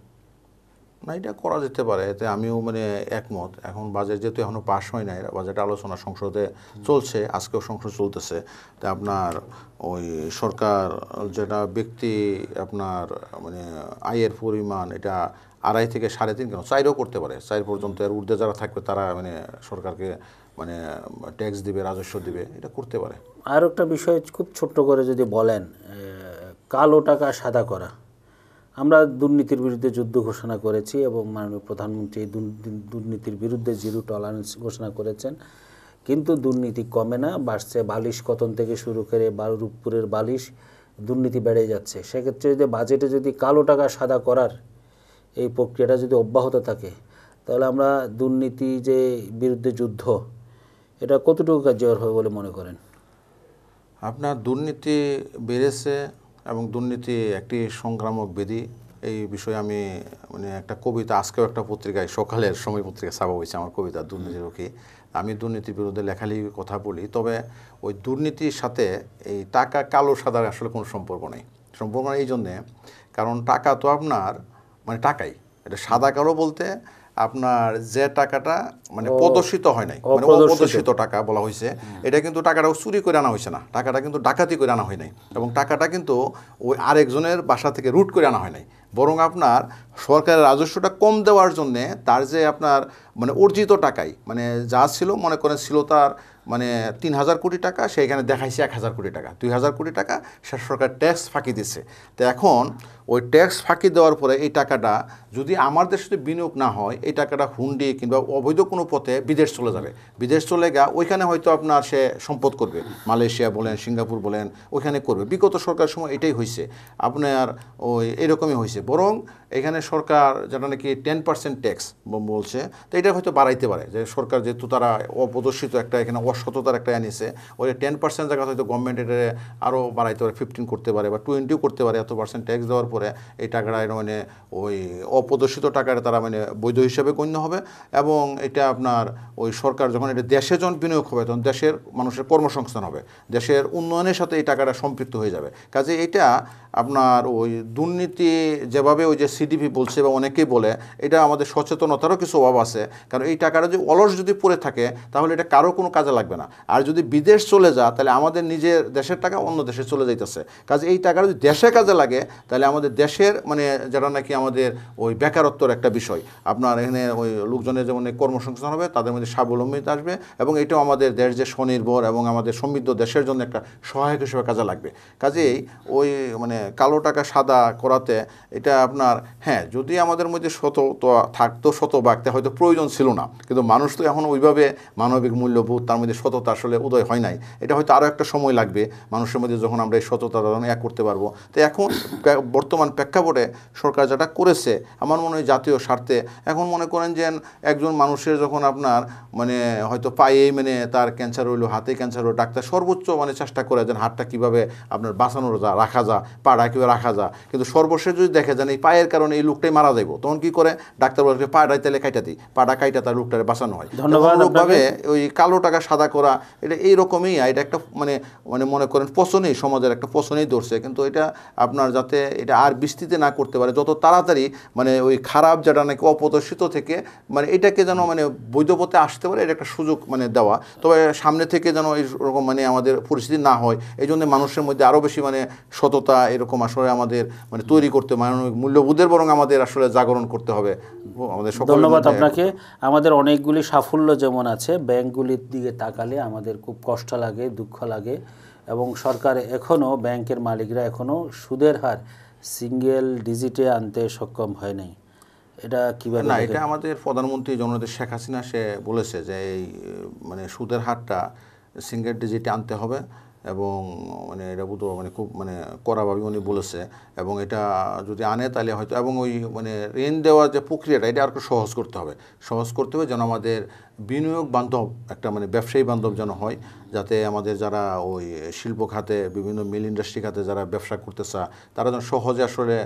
না এটা করা যেতে পারে এতে আমিও মানে একমত এখন বাজেট যেহেতু এখনও পাশ হয় নাই বাজেট আলোচনা সংসদে চলছে আজকেও সংসদ চলতেছে তা আপনার ওই সরকার যেটা ব্যক্তি আপনার মানে আয়ের পরিমাণ এটা আড়াই থেকে সাড়ে তিন কেন চাইরও করতে পারে চাইর পর্যন্ত এর ঊর্ধ্বে যারা থাকবে তারা মানে সরকারকে মানে ট্যাক্স দিবে রাজস্ব দিবে এটা করতে পারে আর একটা বিষয় খুব ছোট্ট করে যদি বলেন কালো টাকা সাদা করা আমরা দুর্নীতির বিরুদ্ধে যুদ্ধ ঘোষণা করেছি এবং মাননীয় প্রধানমন্ত্রী দুর্নীতির বিরুদ্ধে জিরো টলারেন্স ঘোষণা করেছেন কিন্তু দুর্নীতি কমে না বাড়ছে বালিশ কতন থেকে শুরু করে রূপপুরের বালিশ দুর্নীতি বেড়ে যাচ্ছে সেক্ষেত্রে যদি বাজেটে যদি কালো টাকা সাদা করার এই প্রক্রিয়াটা যদি অব্যাহত থাকে তাহলে আমরা দুর্নীতি যে বিরুদ্ধে যুদ্ধ এটা কতটুকু কার্যকর হবে বলে মনে করেন আপনার দুর্নীতি বেড়েছে এবং দুর্নীতি একটি সংক্রামক বেদি এই বিষয়ে আমি মানে একটা কবিতা আজকেও একটা পত্রিকায় সকালের সময় পত্রিকা ছাপা হয়েছে আমার কবিতা দুর্নীতির রুখি আমি দুর্নীতির বিরুদ্ধে লেখালেখি কথা বলি তবে ওই দুর্নীতির সাথে এই টাকা কালো সাদার আসলে কোনো সম্পর্ক নেই সম্পর্ক নেই এই জন্যে কারণ টাকা তো আপনার মানে টাকাই এটা সাদা কালো বলতে আপনার যে টাকাটা মানে প্রদর্শিত হয় নাই মানে অপ্রদর্শিত টাকা বলা হয়েছে এটা কিন্তু টাকাটা চুরি করে আনা হয়েছে না টাকাটা কিন্তু ডাকাতি করে আনা হয় নাই এবং টাকাটা কিন্তু ওই আরেকজনের বাসা থেকে রুট করে আনা হয় নাই বরং আপনার সরকারের রাজস্বটা কম দেওয়ার জন্যে তার যে আপনার মানে অর্জিত টাকাই মানে যা ছিল মনে করেন ছিল তার মানে তিন হাজার কোটি টাকা সেখানে দেখাইছে এক হাজার কোটি টাকা দুই হাজার কোটি টাকা সে সরকার ট্যাক্স ফাঁকি দিছে তো এখন ওই ট্যাক্স ফাঁকি দেওয়ার পরে এই টাকাটা যদি আমার দেশে বিনিয়োগ না হয় এই টাকাটা হুন্ডি কিংবা অবৈধ কোনো পথে বিদেশ চলে যাবে বিদেশ চলে গা ওইখানে হয়তো আপনার সে সম্পদ করবে মালয়েশিয়া বলেন সিঙ্গাপুর বলেন ওইখানে করবে বিগত সরকার সময় এটাই হয়েছে আপনার ওই এরকমই হয়েছে বরং এখানে সরকার যেটা নাকি টেন পার্সেন্ট ট্যাক্স বলছে তো এটা হয়তো বাড়াইতে পারে যে সরকার যেহেতু তারা অপ্রদর্শিত একটা এখানে অসততার একটা এনেছে ওই টেন পার্সেন্ট জায়গা হয়তো গভর্নমেন্ট এটা আরও বাড়াইতে পারে ফিফটিন করতে পারে বা টোয়েন্টিও করতে পারে এত পার্সেন্ট ট্যাক্স দেওয়ার পরে এই টাকাটা মানে ওই অপ্রদর্শিত টাকাটা তারা মানে বৈধ হিসাবে গণ্য হবে এবং এটা আপনার ওই সরকার যখন এটা দেশে যখন বিনিয়োগ হবে তখন দেশের মানুষের কর্মসংস্থান হবে দেশের উন্নয়নের সাথে এই টাকাটা সম্পৃক্ত হয়ে যাবে কাজে এটা আপনার ওই দুর্নীতি যেভাবে ওই যে সিডিপি বলছে বা অনেকেই বলে এটা আমাদের সচেতনতারও কিছু অভাব আছে কারণ এই টাকাটা যদি অলস যদি পড়ে থাকে তাহলে এটা কারো কোনো কাজে লাগবে না আর যদি বিদেশ চলে যা তাহলে আমাদের নিজের দেশের টাকা অন্য দেশে চলে যাইতেছে কাজে এই টাকাটা যদি দেশে কাজে লাগে তাহলে আমাদের দেশের মানে যারা নাকি আমাদের ওই বেকারত্বর একটা বিষয় আপনার এখানে ওই লোকজনের যেমন কর্মসংস্থান হবে তাদের মধ্যে স্বাবলম্বিত আসবে এবং এটাও আমাদের দেশ যে স্বনির্ভর এবং আমাদের সমৃদ্ধ দেশের জন্য একটা সহায়ক হিসেবে কাজে লাগবে কাজেই ওই মানে কালো টাকা সাদা করাতে এটা আপনার হ্যাঁ যদি আমাদের মধ্যে শত তো থাকতো শত শতবাক্তা হয়তো প্রয়োজন ছিল না কিন্তু মানুষ তো এখন ওইভাবে মানবিক মূল্যবোধ তার মধ্যে সততা আসলে উদয় হয় নাই এটা হয়তো আরও একটা সময় লাগবে মানুষের মধ্যে যখন আমরা এই সততা যখন এক করতে পারবো তো এখন বর্তমান প্রেক্ষাপটে সরকার যেটা করেছে আমার মনে হয় জাতীয় স্বার্থে এখন মনে করেন যে একজন মানুষের যখন আপনার মানে হয়তো পায়েই মানে তার ক্যান্সার হইলো হাতে ক্যান্সার হলো ডাক্তার সর্বোচ্চ মানে চেষ্টা করে যেন হাতটা কীভাবে আপনার বাঁচানো যা রাখা যা পাড়া কীভাবে রাখা যা কিন্তু সর্বশেষ যদি দেখে যান এই পায়ের কারণে এই লোকটাই মারা যাবো তখন কি করে ডাক্তার বলে পাড়ায় তাহলে কাইটা দিই পাড়া কাইটা তার লোকটারে বাঁচানো হয় ধন্যবাদভাবে ওই কালো টাকা সাদা করা এটা এইরকমই এটা একটা মানে মানে মনে করেন পছনেই সমাজের একটা পছনেই ধরছে কিন্তু এটা আপনার যাতে এটা আর বিস্তৃতি না করতে পারে যত তাড়াতাড়ি মানে ওই খারাপ যেটা নাকি অপদর্শিত থেকে মানে এটাকে যেন মানে বৈধপথে আসতে পারে এটা একটা সুযোগ মানে দেওয়া তবে সামনে থেকে যেন রকম মানে আমাদের পরিস্থিতি না হয় এই জন্য মানুষের মধ্যে আরও বেশি মানে সততা এরকম আসলে আমাদের মানে তৈরি করতে মানে মূল্যবোধের আমাদের বরং আমাদের আসলে জাগরণ করতে হবে আমাদের ধন্যবাদ আপনাকে আমাদের অনেকগুলি সাফল্য যেমন আছে ব্যাংকগুলির দিকে তাকালে আমাদের খুব কষ্ট লাগে দুঃখ লাগে এবং সরকার এখনও ব্যাংকের মালিকরা এখনও সুদের হার সিঙ্গেল ডিজিটে আনতে সক্ষম হয় নাই এটা কীভাবে না এটা আমাদের প্রধানমন্ত্রী জননেতা শেখ হাসিনা সে বলেছে যে এই মানে সুদের হারটা সিঙ্গেল ডিজিটে আনতে হবে এবং মানে এটা বুধ মানে খুব মানে করাভাবে উনি বলেছে এবং এটা যদি আনে তাহলে হয়তো এবং ওই মানে ঋণ দেওয়ার যে প্রক্রিয়াটা এটা আর সহজ করতে হবে সহজ করতে হবে যেন আমাদের বিনিয়োগ বান্ধব একটা মানে ব্যবসায়ী বান্ধব যেন হয় যাতে আমাদের যারা ওই শিল্প খাতে বিভিন্ন মিল ইন্ডাস্ট্রি খাতে যারা ব্যবসা করতে চায় তারা যেন সহজে আসলে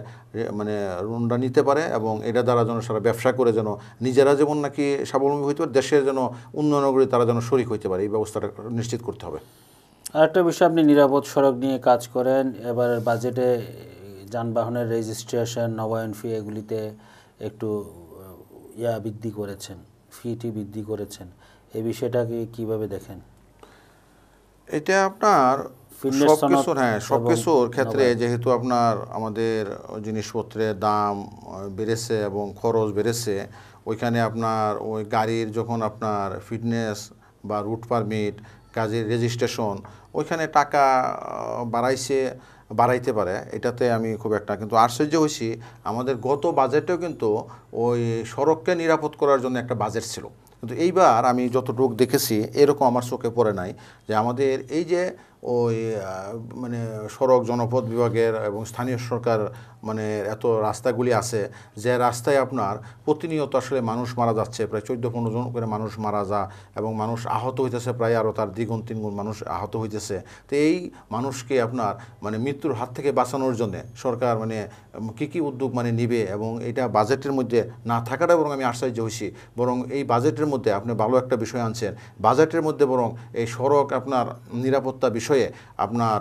মানে ঋণটা নিতে পারে এবং এটা দ্বারা যেন সারা ব্যবসা করে যেন নিজেরা যেমন নাকি স্বাবলম্বী হইতে পারে দেশের যেন উন্নয়ন করে তারা যেন শরিক হইতে পারে এই ব্যবস্থাটা নিশ্চিত করতে হবে আরেকটা বিষয় আপনি নিরাপদ সড়ক নিয়ে কাজ করেন এবার বাজেটে যানবাহনের রেজিস্ট্রেশন নবায়ন ফি এগুলিতে একটু ইয়া বৃদ্ধি করেছেন ফিটি বৃদ্ধি করেছেন এই বিষয়টাকে কিভাবে দেখেন এটা আপনার সবকিছুর হ্যাঁ সবকিছুর ক্ষেত্রে যেহেতু আপনার আমাদের জিনিসপত্রের দাম বেড়েছে এবং খরচ বেড়েছে ওইখানে আপনার ওই গাড়ির যখন আপনার ফিটনেস বা রুট পারমিট কাজের রেজিস্ট্রেশন ওইখানে টাকা বাড়াইছে বাড়াইতে পারে এটাতে আমি খুব একটা কিন্তু আশ্চর্য হয়েছি আমাদের গত বাজেটেও কিন্তু ওই সড়ককে নিরাপদ করার জন্য একটা বাজেট ছিল কিন্তু এইবার আমি যত রোগ দেখেছি এরকম আমার চোখে পড়ে নাই যে আমাদের এই যে ওই মানে সড়ক জনপথ বিভাগের এবং স্থানীয় সরকার মানে এত রাস্তাগুলি আছে যে রাস্তায় আপনার প্রতিনিয়ত আসলে মানুষ মারা যাচ্ছে প্রায় চোদ্দ পনেরো জন করে মানুষ মারা যা এবং মানুষ আহত হইতেছে প্রায় আরও তার দ্বিগুণ তিনগুণ মানুষ আহত হইতেছে তো এই মানুষকে আপনার মানে মৃত্যুর হাত থেকে বাঁচানোর জন্যে সরকার মানে কি কি উদ্যোগ মানে নিবে এবং এটা বাজেটের মধ্যে না থাকাটা বরং আমি আশ্চর্য হয়েছি বরং এই বাজেটের মধ্যে আপনি ভালো একটা বিষয় আনছেন বাজেটের মধ্যে বরং এই সড়ক আপনার নিরাপত্তা বিষয় বিষয়ে আপনার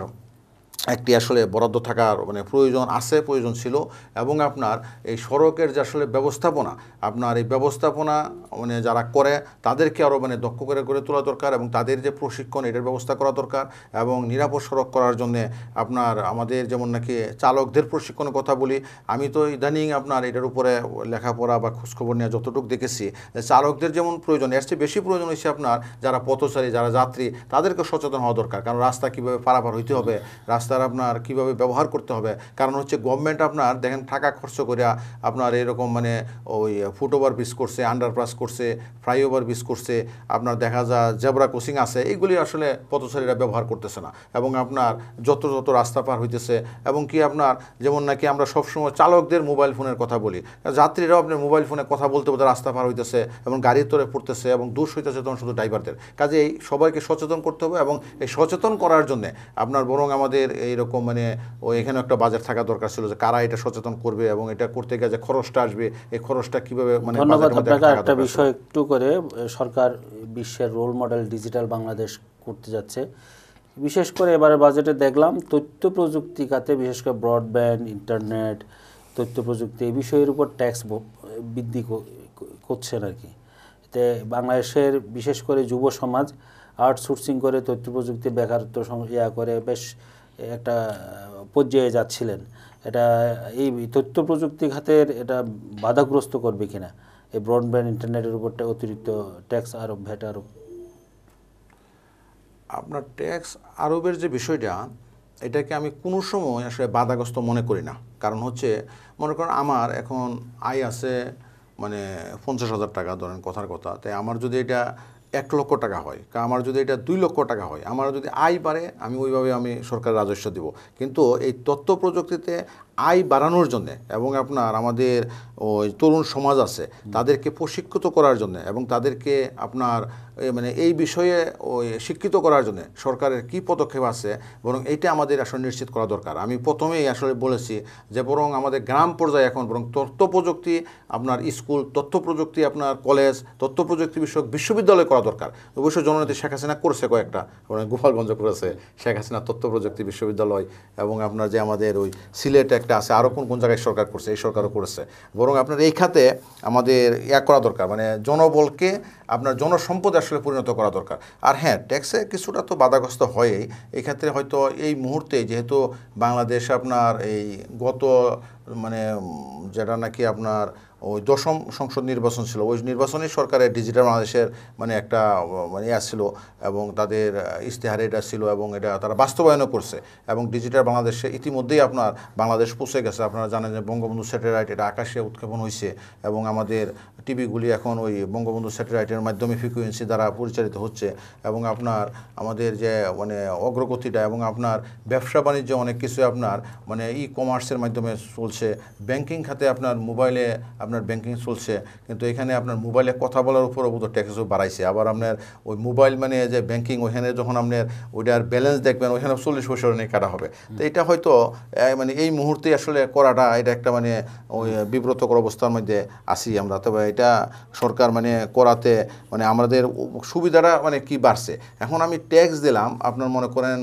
একটি আসলে বরাদ্দ থাকার মানে প্রয়োজন আছে প্রয়োজন ছিল এবং আপনার এই সড়কের যে আসলে ব্যবস্থাপনা আপনার এই ব্যবস্থাপনা মানে যারা করে তাদেরকে আরও মানে দক্ষ করে গড়ে তোলা দরকার এবং তাদের যে প্রশিক্ষণ এটার ব্যবস্থা করা দরকার এবং নিরাপদ সড়ক করার জন্যে আপনার আমাদের যেমন নাকি চালকদের প্রশিক্ষণের কথা বলি আমি তো ইদানিং আপনার এটার উপরে লেখাপড়া বা খোঁজখবর নিয়ে যতটুকু দেখেছি চালকদের যেমন প্রয়োজন এর চেয়ে বেশি প্রয়োজন হয়েছে আপনার যারা পথচারী যারা যাত্রী তাদেরকে সচেতন হওয়া দরকার কারণ রাস্তা কীভাবে পারাপার হইতে হবে রাস্তা রাস্তার আপনার কিভাবে ব্যবহার করতে হবে কারণ হচ্ছে গভর্নমেন্ট আপনার দেখেন টাকা খরচ করে আপনার এরকম মানে ওই ফুটওভার ব্রিজ করছে আন্ডারপাস করছে ফ্লাইওভার ব্রিজ করছে আপনার দেখা যায় জেবরা কোচিং আছে এইগুলি আসলে পথচারীরা ব্যবহার করতেছে না এবং আপনার যত যত রাস্তা পার হইতেছে এবং কি আপনার যেমন নাকি আমরা সবসময় চালকদের মোবাইল ফোনের কথা বলি যাত্রীরাও আপনার মোবাইল ফোনে কথা বলতে বলতে রাস্তা পার হইতেছে এবং গাড়ির তরে পড়তেছে এবং দোষ হইতেছে তখন শুধু ড্রাইভারদের কাজে এই সবাইকে সচেতন করতে হবে এবং এই সচেতন করার জন্য আপনার বরং আমাদের এইরকম মানে ও এখানে একটা বাজার থাকা দরকার ছিল যে কারা এটা সচেতন করবে এবং এটা করতে গেলে যে খরচটা আসবে এই খরচটা কিভাবে মানে ধন্যবাদ আপনাকে একটা বিষয় একটু করে সরকার বিশ্বের রোল মডেল ডিজিটাল বাংলাদেশ করতে যাচ্ছে বিশেষ করে এবারে বাজেটে দেখলাম তথ্য প্রযুক্তি খাতে বিশেষ করে ব্রডব্যান্ড ইন্টারনেট তথ্য প্রযুক্তি এই বিষয়ের উপর ট্যাক্স বৃদ্ধি করছেন আর কি তে বাংলাদেশের বিশেষ করে যুব সমাজ আর্টসোর্সিং করে তথ্য প্রযুক্তি বেকারত্ব ইয়া করে বেশ একটা পর্যায়ে যাচ্ছিলেন এটা এই তথ্য প্রযুক্তি খাতের এটা বাধাগ্রস্ত করবে কিনা এই ব্রডব্যান্ড ইন্টারনেটের উপর অতিরিক্ত ট্যাক্স আরোপ ভ্যাট আরোপ আপনার ট্যাক্স আরোপের যে বিষয়টা এটাকে আমি কোনো সময় আসলে বাধাগ্রস্ত মনে করি না কারণ হচ্ছে মনে করেন আমার এখন আয় আছে মানে পঞ্চাশ হাজার টাকা ধরেন কথার কথা তাই আমার যদি এটা এক লক্ষ টাকা হয় কা আমার যদি এটা দুই লক্ষ টাকা হয় আমার যদি আয় বাড়ে আমি ওইভাবে আমি সরকার রাজস্ব দিব কিন্তু এই তথ্য প্রযুক্তিতে আয় বাড়ানোর জন্য এবং আপনার আমাদের ওই তরুণ সমাজ আছে তাদেরকে প্রশিক্ষিত করার জন্য এবং তাদেরকে আপনার মানে এই বিষয়ে ওই শিক্ষিত করার জন্য সরকারের কি পদক্ষেপ আছে বরং এটা আমাদের আসলে নিশ্চিত করা দরকার আমি প্রথমেই আসলে বলেছি যে বরং আমাদের গ্রাম পর্যায়ে এখন বরং তথ্য প্রযুক্তি আপনার স্কুল তথ্য প্রযুক্তি আপনার কলেজ তথ্য প্রযুক্তি বিষয়ক বিশ্ববিদ্যালয় করা দরকার অবশ্য জননেত্রী শেখ হাসিনা করছে কয়েকটা গোপালগঞ্জ করেছে শেখ হাসিনা তথ্য প্রযুক্তি বিশ্ববিদ্যালয় এবং আপনার যে আমাদের ওই সিলেট এক একটা আছে আরও কোন কোন জায়গায় সরকার করছে এই সরকারও করেছে বরং আপনার এই খাতে আমাদের ইয়া করা দরকার মানে জনবলকে আপনার জনসম্পদ আসলে পরিণত করা দরকার আর হ্যাঁ ট্যাক্সে কিছুটা তো বাধাগ্রস্ত হয়েই এক্ষেত্রে হয়তো এই মুহূর্তে যেহেতু বাংলাদেশ আপনার এই গত মানে যেটা নাকি আপনার ওই দশম সংসদ নির্বাচন ছিল ওই নির্বাচনে সরকারের ডিজিটাল বাংলাদেশের মানে একটা মানে ইয়া ছিল এবং তাদের ইশতেহারে এটা ছিল এবং এটা তারা বাস্তবায়নও করছে এবং ডিজিটাল বাংলাদেশে ইতিমধ্যেই আপনার বাংলাদেশ পৌঁছে গেছে আপনারা জানেন যে বঙ্গবন্ধু স্যাটেলাইট এটা আকাশে উৎক্ষেপণ হয়েছে এবং আমাদের টিভিগুলি এখন ওই বঙ্গবন্ধু স্যাটেলাইটের এর মাধ্যমে ফ্রিকুয়েন্সি দ্বারা পরিচালিত হচ্ছে এবং আপনার আমাদের যে মানে অগ্রগতিটা এবং আপনার ব্যবসা বাণিজ্য অনেক কিছু আপনার মানে ই কমার্সের মাধ্যমে চলছে ব্যাংকিং খাতে আপনার মোবাইলে আপনার ব্যাংকিং চলছে কিন্তু এখানে আপনার মোবাইলে কথা বলার উপর বোধহয় ট্যাক্সও বাড়াইছে আবার আপনার ওই মোবাইল মানে যে ব্যাংকিং ওইখানে যখন আপনার ওইটার ব্যালেন্স দেখবেন ওইখানে চল্লিশ বছর নিয়ে কাটা হবে তো এটা হয়তো মানে এই মুহূর্তে আসলে করাটা এটা একটা মানে ওই বিব্রতকর অবস্থার মধ্যে আসি আমরা তবে এটা সরকার মানে করাতে মানে আমাদের সুবিধাটা মানে কি বাড়ছে এখন আমি ট্যাক্স দিলাম আপনার মনে করেন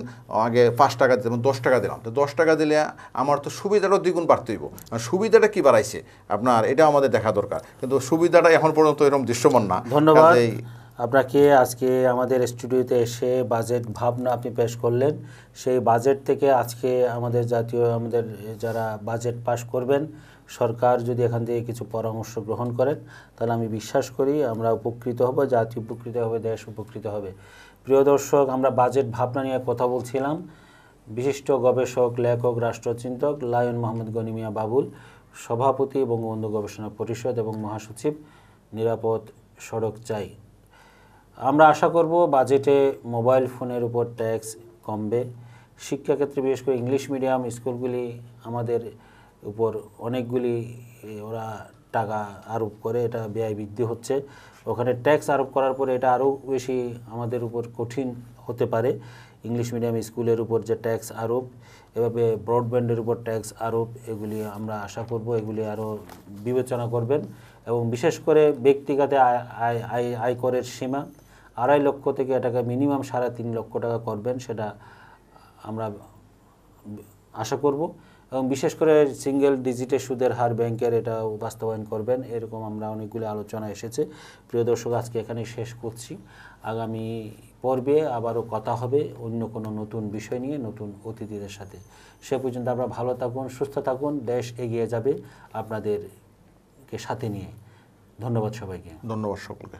আগে পাঁচ টাকা দিলাম দশ টাকা দিলাম তো দশ টাকা দিলে আমার তো সুবিধাটাও দ্বিগুণ বাড়তে হইব সুবিধাটা কি বাড়াইছে আপনার এটা আমাদের দেখা দরকার কিন্তু সুবিধাটা এখন পর্যন্ত এরকম দৃশ্যমান না ধন্যবাদ আপনাকে আজকে আমাদের স্টুডিওতে এসে বাজেট ভাবনা আপনি পেশ করলেন সেই বাজেট থেকে আজকে আমাদের জাতীয় আমাদের যারা বাজেট পাশ করবেন সরকার যদি এখান থেকে কিছু পরামর্শ গ্রহণ করেন তাহলে আমি বিশ্বাস করি আমরা উপকৃত হব জাতি উপকৃত হবে দেশ উপকৃত হবে প্রিয় দর্শক আমরা বাজেট ভাবনা নিয়ে কথা বলছিলাম বিশিষ্ট গবেষক লেখক রাষ্ট্রচিন্তক লায়ন মোহাম্মদ গনিমিয়া বাবুল সভাপতি বঙ্গবন্ধু গবেষণা পরিষদ এবং মহাসচিব নিরাপদ সড়ক চাই আমরা আশা করব বাজেটে মোবাইল ফোনের উপর ট্যাক্স কমবে শিক্ষাক্ষেত্রে বিশেষ করে ইংলিশ মিডিয়াম স্কুলগুলি আমাদের উপর অনেকগুলি ওরা টাকা আরোপ করে এটা ব্যয় বৃদ্ধি হচ্ছে ওখানে ট্যাক্স আরোপ করার পরে এটা আরও বেশি আমাদের উপর কঠিন হতে পারে ইংলিশ মিডিয়াম স্কুলের উপর যে ট্যাক্স আরোপ এভাবে ব্রডব্যান্ডের উপর ট্যাক্স আরোপ এগুলি আমরা আশা করব এগুলি আরও বিবেচনা করবেন এবং বিশেষ করে ব্যক্তিগত আয় আয় আয় করের সীমা আড়াই লক্ষ থেকে এটাকে মিনিমাম সাড়ে তিন লক্ষ টাকা করবেন সেটা আমরা আশা করব এবং বিশেষ করে সিঙ্গেল ডিজিটের সুদের হার ব্যাংকের এটা বাস্তবায়ন করবেন এরকম আমরা অনেকগুলি আলোচনা এসেছে প্রিয় দর্শক আজকে এখানে শেষ করছি আগামী পর্বে আবারও কথা হবে অন্য কোনো নতুন বিষয় নিয়ে নতুন অতিথিদের সাথে সে পর্যন্ত আমরা ভালো থাকুন সুস্থ থাকুন দেশ এগিয়ে যাবে আপনাদেরকে সাথে নিয়ে ধন্যবাদ সবাইকে ধন্যবাদ সকলকে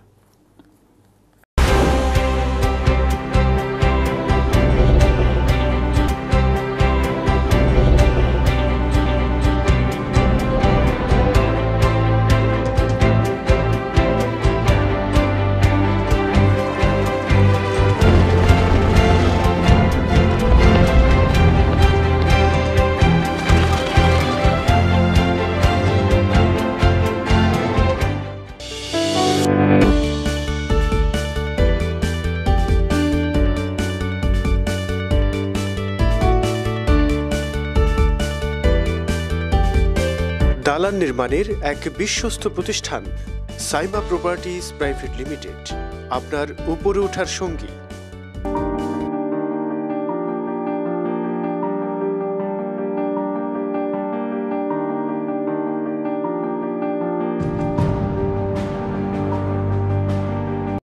দালান নির্মাণের এক বিশ্বস্ত প্রতিষ্ঠান সাইমা প্রপার্টিজ প্রাইভেট লিমিটেড আপনার উপরে ওঠার সঙ্গী